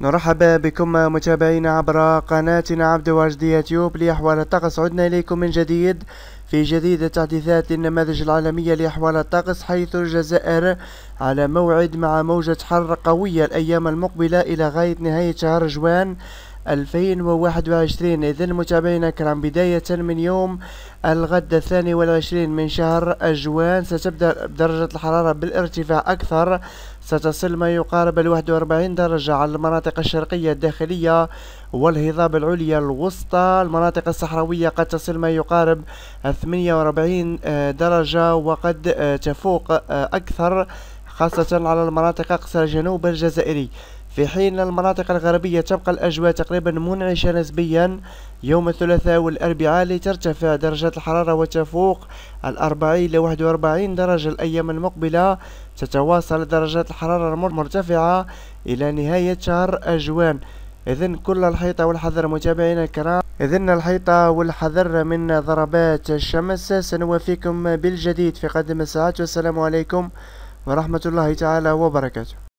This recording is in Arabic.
نرحب بكم متابعينا عبر قناتنا عبد واجد يوتيوب لأحوال الطقس عدنا إليكم من جديد في جديد التحديثات للنماذج العالمية لأحوال الطقس حيث الجزائر على موعد مع موجة حر قوية الأيام المقبلة إلى غاية نهاية شهر جوان 2021 إذا متابعينا الكرام بداية من يوم الغد الثاني والعشرين من شهر أجوان ستبدأ درجة الحرارة بالارتفاع أكثر ستصل ما يقارب ال 41 درجة على المناطق الشرقية الداخلية والهضاب العليا الوسطى المناطق الصحراوية قد تصل ما يقارب 48 آه، درجة وقد آه، تفوق آه، أكثر خاصة على المناطق أقصى جنوب الجزائري في حين المناطق الغربية تبقى الأجواء تقريبا منعشة نسبيا يوم الثلاثاء والأربعاء لترتفع درجات الحرارة وتفوق الأربعين إلى وأربعين درجة الأيام المقبلة تتواصل درجات الحرارة المرتفعة إلى نهاية شهر أجوان إذن كل الحيطة والحذر متابعينا الكرام إذن الحيطة والحذر من ضربات الشمس سنوافيكم بالجديد في قدم الساعات والسلام عليكم ورحمة الله تعالى وبركاته